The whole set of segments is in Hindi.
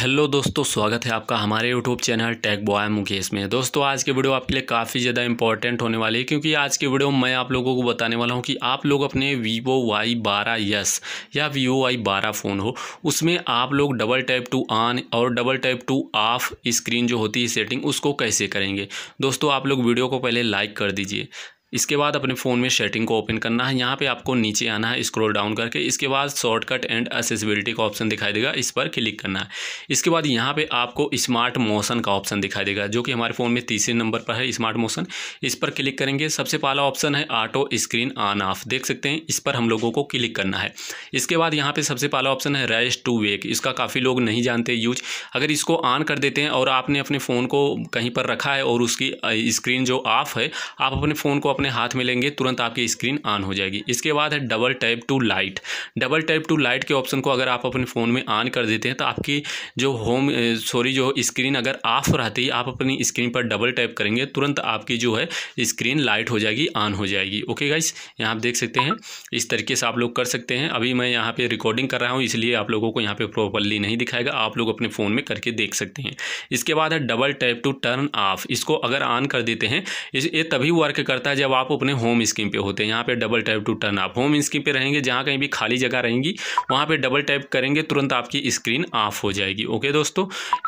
हेलो दोस्तों स्वागत है आपका हमारे YouTube channel tag boy Mukesh में दोस्तों आज की वीडियो आपके लिए काफ़ी ज़्यादा इंपॉर्टेंट होने वाली है क्योंकि आज की वीडियो मैं आप लोगों को बताने वाला हूं कि आप लोग अपने वीवो वाई बारह यस या वीवो वाई बारह फ़ोन हो उसमें आप लोग डबल टैप टू ऑन और double tap to off screen जो होती है सेटिंग उसको कैसे करेंगे दोस्तों आप लोग वीडियो को पहले लाइक कर दीजिए इसके बाद अपने फ़ोन में सेटिंग को ओपन करना है यहाँ पे आपको नीचे आना है स्क्रॉल डाउन करके इसके बाद शॉर्टकट एंड असेसिबिलिटी का ऑप्शन दिखाई देगा इस पर क्लिक करना है इसके बाद यहाँ पे आपको स्मार्ट मोशन का ऑप्शन दिखाई देगा जो कि हमारे फ़ोन में तीसरे नंबर पर है स्मार्ट मोशन इस पर क्लिक करेंगे सबसे पहला ऑप्शन है आटो स्क्रीन ऑन ऑफ देख सकते हैं इस पर हम लोगों को क्लिक करना है इसके बाद यहाँ पर सबसे पहला ऑप्शन है रेस टू वेक इसका काफ़ी लोग नहीं जानते यूज अगर इसको ऑन कर देते हैं और आपने अपने फ़ोन को कहीं पर रखा है और उसकी स्क्रीन जो ऑफ है आप अपने फ़ोन को अपने हाथ में लेंगे तुरंत आपकी स्क्रीन ऑन हो जाएगी इसके बाद है double tap to light double tap to light के ऑप्शन को अगर आप अपने फ़ोन में ऑन कर देते हैं तो आपकी जो होम सॉरी जो स्क्रीन अगर ऑफ रहती है आप अपनी स्क्रीन पर डबल टैप करेंगे तुरंत आपकी जो है स्क्रीन लाइट हो जाएगी ऑन हो जाएगी ओके गाइस यहाँ आप देख सकते हैं इस तरीके से आप लोग कर सकते हैं अभी मैं यहाँ पर रिकॉर्डिंग कर रहा हूँ इसलिए आप लोगों को यहाँ पर प्रॉपरली नहीं दिखाएगा आप लोग अपने फ़ोन में करके देख सकते हैं इसके बाद है double tap to turn off इसको अगर ऑन कर देते हैं ये तभी वर्क करता है जब जब आप अपने होम स्कीम पे होते हैं यहाँ पे डबल टैप टू टर्न आप होम स्कीम पे रहेंगे जहाँ कहीं भी खाली जगह रहेंगी वहाँ पे डबल टैप करेंगे तुरंत आपकी स्क्रीन ऑफ हो जाएगी ओके दोस्तों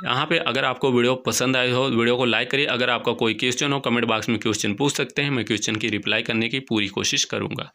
यहाँ पे अगर आपको वीडियो पसंद आए हो वीडियो को लाइक करिए अगर आपका कोई क्वेश्चन हो कमेंट बॉक्स में क्वेश्चन पूछ सकते हैं मैं क्वेश्चन की रिप्लाई करने की पूरी कोशिश करूँगा